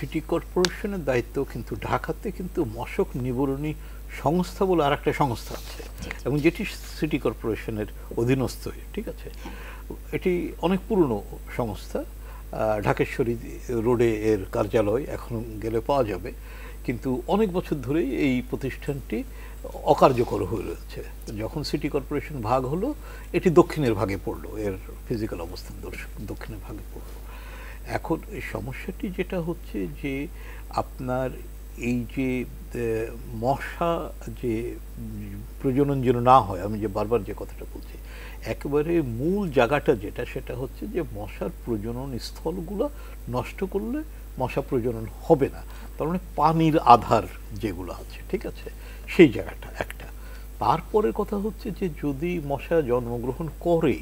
city কর্পোরেশনের দায়িত্ব কিন্তু ঢাকাতে কিন্তু মশক নিবরণী সংস্থা বলে আর একটা সংস্থা আছে এবং যেটি সিটি কর্পোরেশনের অধীনস্থ ঠিক আছে এটি অনেক পুরনো সংস্থা ঢাকেশ্বরী রোডে এর কার্যালয় এখন গেলে পাওয়া যাবে কিন্তু অনেক বছর ধরেই এই প্রতিষ্ঠানটি অকার্যকর হয়ে রয়েছে যখন সিটি কর্পোরেশন ভাগ হলো এটি দক্ষিণের ভাগে পড়লো এর ফিজিক্যাল অবস্থান দর্শক দক্ষিণের ভাগে পড়লো এখন সমস্যাটি যেটা হচ্ছে যে আপনার এই যে মশা যে প্রজনন যেন না হয় আমি যে বারবার যে কথাটা বলছি একেবারে মূল জায়গাটা যেটা সেটা হচ্ছে যে মশার প্রজনন স্থলগুলো নষ্ট করলে মশা প্রজনন হবে না তার মানে পানির আধার যেগুলো আছে ঠিক আছে সেই জায়গাটা একটা তারপরের কথা হচ্ছে যে যদি মশা জন্মগ্রহণ করে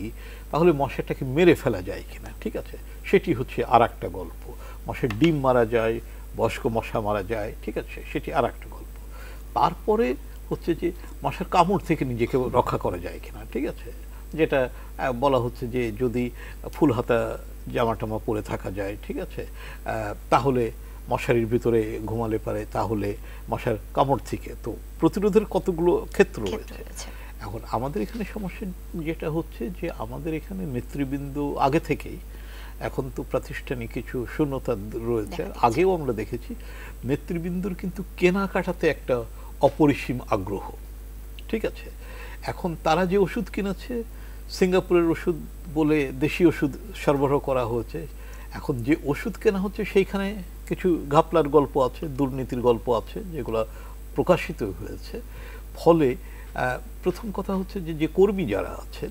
তাহলে মশাটাকে মেরে ফেলা যায় কিনা ঠিক আছে সেটি হচ্ছে আর একটা গল্প মশার ডিম মারা যায় বয়স্ক মশা মারা যায় ঠিক আছে সেটি আর একটা গল্প তারপরে হচ্ছে যে মশার কামড় থেকে নিজেকে রক্ষা করা যায় কিনা ঠিক আছে যেটা বলা হচ্ছে যে যদি ফুল হাতা জামা টামা পরে থাকা যায় ঠিক আছে তাহলে মশারির ভিতরে ঘুমালে পারে তাহলে মশার কামড় থেকে তো প্রতিরোধের কতগুলো ক্ষেত্র রয়েছে এখন আমাদের এখানে সমস্যা যেটা হচ্ছে যে আমাদের এখানে নেতৃবৃন্দ আগে থেকেই এখন তো প্রাতিষ্ঠানিক কিছু শূন্যতা রয়েছে আগেও আমরা দেখেছি নেতৃবৃন্দুর কিন্তু কেনাকাটাতে একটা অপরিসীম আগ্রহ ঠিক আছে এখন তারা যে ওষুধ কিনেছে সিঙ্গাপুরের ওষুধ বলে দেশি ওষুধ সরবরাহ করা হয়েছে এখন যে ওষুধ কেনা হচ্ছে সেইখানে কিছু ঘাপলার গল্প আছে দুর্নীতির গল্প আছে যেগুলো প্রকাশিত হয়েছে ফলে প্রথম কথা হচ্ছে যে যে কর্মী যারা আছেন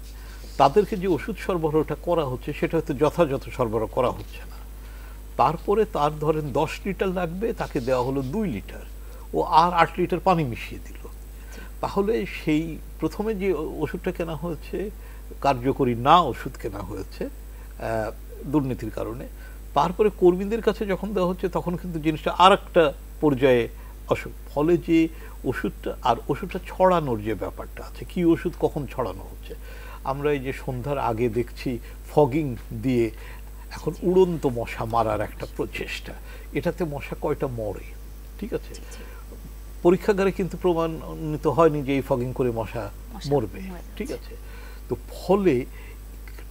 তাদেরকে যে ওষুধ সরবরাহটা করা হচ্ছে সেটা হয়তো যথাযথ সরবরাহ করা হচ্ছে না তারপরে তার ধরেন দশ লিটার লাগবে তাকে দেওয়া হলো দুই লিটার ও আর আট লিটার পানি মিশিয়ে দিল তাহলে সেই প্রথমে যে ওষুধটা কেনা হয়েছে কার্যকরী না ওষুধ কেনা হয়েছে দুর্নীতির কারণে তারপরে কর্মীদের কাছে যখন দেওয়া হচ্ছে তখন কিন্তু জিনিসটা আর একটা পর্যায়ে অসুখ ফলে যে ওষুধটা আর ওষুধটা ছড়ানোর যে ব্যাপারটা আছে কি ওষুধ কখন ছড়ানো হচ্ছে আমরা এই যে সন্ধ্যার আগে দেখছি ফগিং দিয়ে এখন উড়ন্ত মশা মারার একটা প্রচেষ্টা এটাতে মশা কয়টা মরে ঠিক আছে পরীক্ষাগারে কিন্তু প্রমাণিত হয়নি যে এই ফগিং করে মশা মরবে ঠিক আছে তো ফলে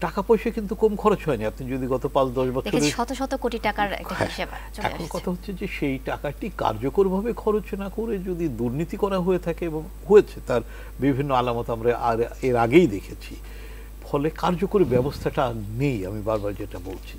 টাকা পয়সা কিন্তু কম খরচ হয়নি আপনি যদি গত পাঁচ দশ বছর শত শত কোটি টাকার হ্যাঁ, এখন কথা হচ্ছে যে সেই টাকাটি কার্যকরভাবে খরচ না করে যদি দুর্নীতি করা হয়ে থাকে এবং হয়েছে তার বিভিন্ন আলামত আমরা আর এর আগেই দেখেছি ফলে কার্যকরী ব্যবস্থাটা নেই আমি বারবার যেটা বলছি